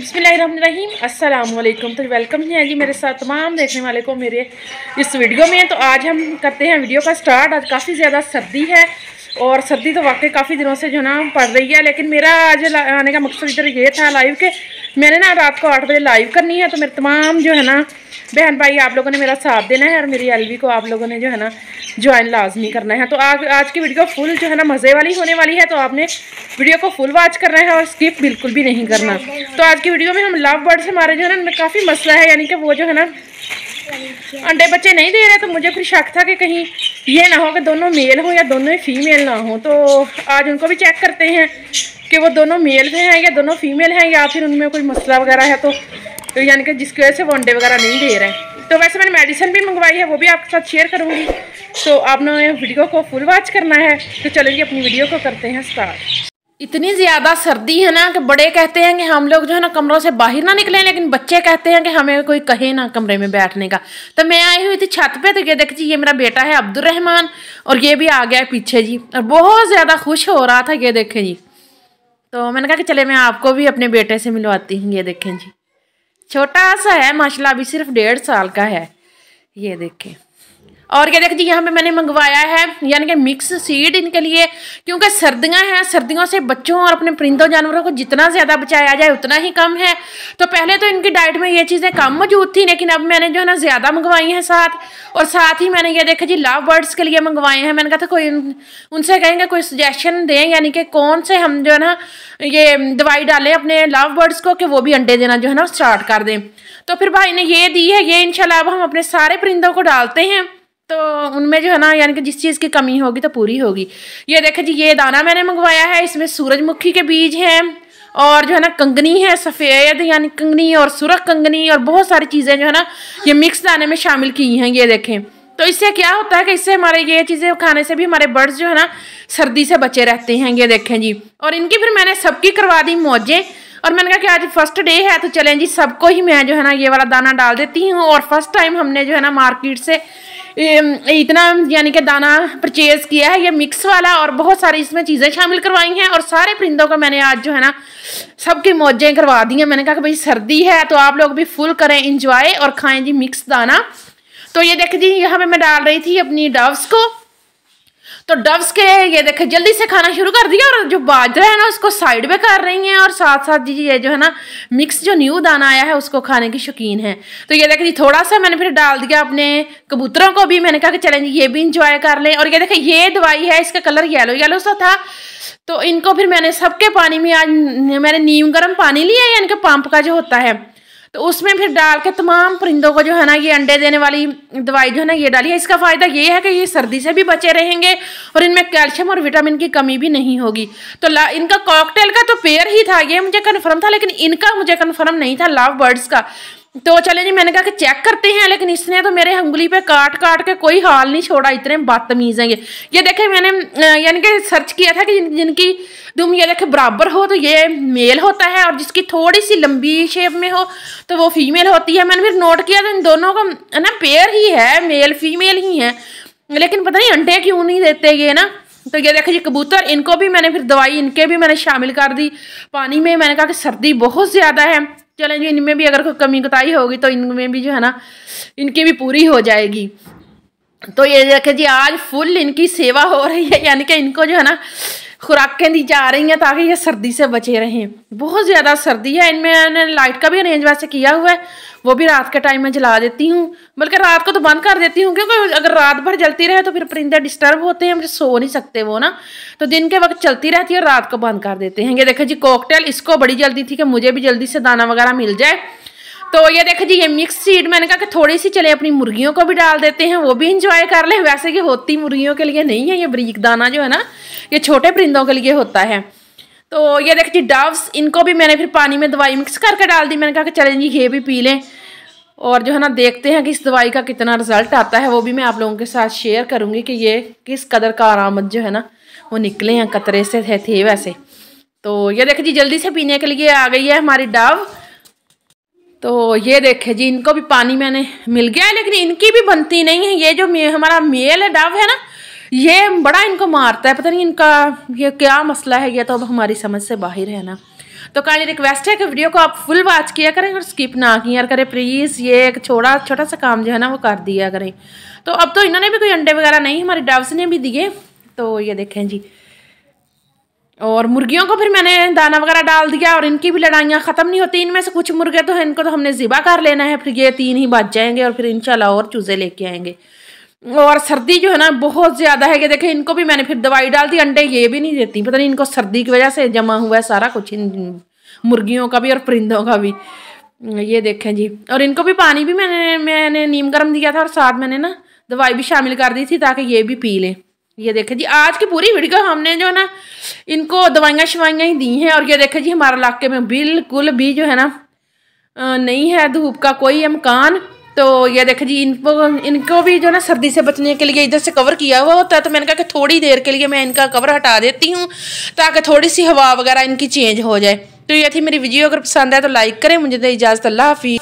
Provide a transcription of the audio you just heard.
बसमीम अल्लाम तो वेलकम है जी मेरे साथ तमाम देखने वाले को मेरे इस वीडियो में तो आज हम करते हैं वीडियो का स्टार्ट आज काफ़ी ज़्यादा सर्दी है और सर्दी तो वाकई काफ़ी दिनों से जो ना पड़ रही है लेकिन मेरा आज आने का मकसद इधर ये था लाइव के मैंने ना रात को आठ बजे लाइव करनी है तो मेरे तमाम जो है ना बहन भाई आप लोगों ने मेरा साथ देना है और मेरी एलवी को आप लोगों ने जो है ना ज्वाइन लाजमी करना है तो आज आज की वीडियो फुल जो है ना मज़े वाली होने वाली है तो आपने वीडियो को फुल वॉच करना है और स्किप बिल्कुल भी नहीं करना तो आज की वीडियो में हम लव बर्ड्स हमारे जो है ना उनमें काफ़ी मसला है यानी कि वो जो है ना अंडे बच्चे नहीं दे रहे तो मुझे फिर शक था कि कहीं ये ना हो कि दोनों मेल हो या दोनों ही फीमेल ना हो तो आज उनको भी चेक करते हैं कि वो दोनों मेल हैं या दोनों फीमेल हैं या फिर उनमें कोई मसला वगैरह है तो, तो, यानी कि जिसकी वजह से वो अंडे वगैरह नहीं दे रहे हैं तो वैसे मैंने मेडिसिन भी मंगवाई है वो भी आपके साथ शेयर करूँगी तो आपने वीडियो को फुल वॉच करना है तो चलिए अपनी वीडियो को करते हैं स्टार्ट इतनी ज़्यादा सर्दी है ना कि बड़े कहते हैं कि हम लोग जो है ना कमरों से बाहर ना निकलें लेकिन बच्चे कहते हैं कि हमें कोई कहे ना कमरे में बैठने का तो मैं आई हुई थी छत पे तो ये देख जी ये मेरा बेटा है अब्दुलरहमान और ये भी आ गया पीछे जी और बहुत ज़्यादा खुश हो रहा था ये देखें जी तो मैंने कहा कि चले मैं आपको भी अपने बेटे से मिलवाती हूँ ये देखें जी छोटा सा है माशाला अभी सिर्फ डेढ़ साल का है ये देखें और क्या देखिए यहाँ पे मैंने मंगवाया है यानी कि मिक्स सीड इनके लिए क्योंकि सर्दियाँ हैं सर्दियों से बच्चों और अपने परिंदों जानवरों को जितना ज़्यादा बचाया जाए उतना ही कम है तो पहले तो इनकी डाइट में ये चीज़ें कम मौजूद थी लेकिन अब मैंने जो है ना ज़्यादा मंगवाई हैं साथ और साथ ही मैंने ये देखा जी लव बर्ड्स के लिए मंगवाए हैं मैंने कहा था कोई उनसे कहेंगे कोई सजेशन दें यानी कि कौन से हम जो है ना ये दवाई डालें अपने लव बर्ड्स को कि वो भी अंडे देना जो है ना स्टार्ट कर दें तो फिर भाई ने ये दी है ये इनशाला अब हम अपने सारे परिंदों को डालते हैं तो उनमें जो है ना यानी कि जिस चीज़ की कमी होगी तो पूरी होगी ये देखें जी ये दाना मैंने मंगवाया है इसमें सूरजमुखी के बीज हैं और जो है ना कंगनी है सफ़ेद यानी कंगनी और सुरख कंगनी और बहुत सारी चीज़ें जो है ना ये मिक्स दाने में शामिल की हैं ये देखें तो इससे क्या होता है कि इससे हमारे ये चीज़ें खाने से भी हमारे बर्ड्स जो है ना सर्दी से बचे रहते हैं ये देखें जी और इनकी फिर मैंने सबकी करवा दी मौजें और मैंने कहा कि आज फर्स्ट डे है तो चलें जी सबको ही मैं जो है ना ये वाला दाना डाल देती हूँ और फर्स्ट टाइम हमने जो है ना मार्केट से इतना यानी कि दाना परचेज़ किया है ये मिक्स वाला और बहुत सारी इसमें चीज़ें शामिल करवाई हैं और सारे परिंदों को मैंने आज जो है ना सबकी मौजें करवा दी हैं मैंने कहा कि भाई सर्दी है तो आप लोग भी फुल करें इंजॉय और खाएँ जी मिक्स दाना तो ये देखिए जी यहाँ पे मैं डाल रही थी अपनी डव्स को तो डब्स के ये देखे जल्दी से खाना शुरू कर दिया और जो बाजरा है ना उसको साइड में कर रही हैं और साथ साथ जी ये जो है ना मिक्स जो न्यू दाना आया है उसको खाने की शौकीन है तो ये देखे जी थोड़ा सा मैंने फिर डाल दिया अपने कबूतरों को भी मैंने कहा कि चलें ये भी इंजॉय कर लें और ये देखें ये दवाई है इसका कलर येलो येलो सा था तो इनको फिर मैंने सबके पानी में आज मैंने नीम गर्म पानी लिया या इनके पंप का जो होता है तो उसमें फिर डाल के तमाम परिंदों को जो है ना ये अंडे देने वाली दवाई जो है ना ये डाली है इसका फ़ायदा ये है कि ये सर्दी से भी बचे रहेंगे और इनमें कैल्शियम और विटामिन की कमी भी नहीं होगी तो इनका कॉकटेल का तो पेयर ही था ये मुझे कन्फर्म था लेकिन इनका मुझे कन्फर्म नहीं था लव बर्ड्स का तो चले जी मैंने कहा कि चेक करते हैं लेकिन इसने तो मेरे उंगली पे काट काट के कोई हाल नहीं छोड़ा इतने बदतमीज़ हैं ये ये देखे मैंने यानी कि सर्च किया था कि जिन, जिनकी तुम ये देखे बराबर हो तो ये मेल होता है और जिसकी थोड़ी सी लंबी शेप में हो तो वो फीमेल होती है मैंने फिर नोट किया तो इन दोनों का ना पेयर ही है मेल फीमेल ही है लेकिन पता नहीं अंडे क्यों नहीं देते ये ना तो ये देखे जी कबूतर इनको भी मैंने फिर दवाई इनके भी मैंने शामिल कर दी पानी में मैंने कहा कि सर्दी बहुत ज़्यादा है चलें जो इनमें भी अगर कोई कमी कताई होगी तो इनमें भी जो है ना इनकी भी पूरी हो जाएगी तो ये देखें जी आज फुल इनकी सेवा हो रही है यानी कि इनको जो है ना खुराकें दी जा रही हैं ताकि ये सर्दी से बचे रहें बहुत ज़्यादा सर्दी है इनमें मैंने लाइट का भी अरेंज वैसे किया हुआ है वो भी रात के टाइम में जला देती हूँ बल्कि रात को तो बंद कर देती हूँ क्योंकि अगर रात भर जलती रहे तो फिर परिंदे डिस्टर्ब होते हैं मुझे सो नहीं सकते वो ना तो दिन के वक्त चलती रहती है और रात को बंद कर देते हैं ये देखो जी कॉकटेल इसको बड़ी जल्दी थी कि मुझे भी जल्दी से दाना वगैरह मिल जाए तो ये देखो जी ये मिक्स सीड मैंने कहा कि थोड़ी सी चले अपनी मुर्गियों को भी डाल देते हैं वो भी इंजॉय कर ले वैसे कि होती मुर्गियों के लिए नहीं है ये बरीक दाना जो है ना ये छोटे परिंदों के लिए होता है तो ये देखो जी डव्स इनको भी मैंने फिर पानी में दवाई मिक्स करके डाल दी मैंने कहा कि चलें जी ये भी पी लें और जो है ना देखते हैं कि इस दवाई का कितना रिजल्ट आता है वो भी मैं आप लोगों के साथ शेयर करूँगी कि ये किस कदर का आरामद जो है ना वो निकले हैं कतरे से थे, थे वैसे तो ये देखो जी जल्दी से पीने के लिए आ गई है हमारी डव तो ये देखे जी इनको भी पानी मैंने मिल गया है लेकिन इनकी भी बनती नहीं है ये जो मे, हमारा मेल है डव है ना ये बड़ा इनको मारता है पता नहीं इनका ये क्या मसला है ये तो अब हमारी समझ से बाहर है ना तो काइंडली रिक्वेस्ट है कि वीडियो को आप फुल वॉच किया करें और स्किप ना किया करें प्लीज़ ये एक छोटा छोटा सा काम जो है ना वो कर दिया करें तो अब तो इन्होंने भी कोई अंडे वगैरह नहीं हमारे डब्स ने भी दिए तो ये देखें जी और मुर्गियों को फिर मैंने दाना वगैरह डाल दिया और इनकी भी लड़ाइयाँ ख़त्म नहीं होती इनमें से कुछ मुर्गे तो हैं इनको तो हमने ज़िबा कर लेना है फिर ये तीन ही बच जाएंगे और फिर इनशाला और चूज़े लेके आएंगे और सर्दी जो है ना बहुत ज़्यादा है कि देखें इनको भी मैंने फिर दवाई डाल दी अंडे ये भी नहीं देती पता नहीं इनको सर्दी की वजह से जमा हुआ है सारा कुछ इन मुर्गियों का भी और परिंदों का भी ये देखें जी और इनको भी पानी भी मैंने मैंने नीम गर्म दिया था और साथ मैंने ना दवाई भी शामिल कर दी थी ताकि ये भी पी लें ये देखे जी आज की पूरी वीडियो हमने जो है ना इनको दवाइयाँ शवाइयाँ ही दी हैं और ये देखे जी हमारे इलाके में बिल्कुल भी जो है ना नहीं है धूप का कोई मकान तो ये देखे जी इनको इनको भी जो है ना सर्दी से बचने के लिए इधर से कवर किया हुआ होता है तो मैंने कहा कि थोड़ी देर के लिए मैं इनका कवर हटा देती हूँ ताकि थोड़ी सी हवा वगैरह इनकी चेंज हो जाए तो ये थी मेरी वीडियो अगर पसंद आए तो लाइक करें मुझे दे इजाज़त अल्लाह हाफिज़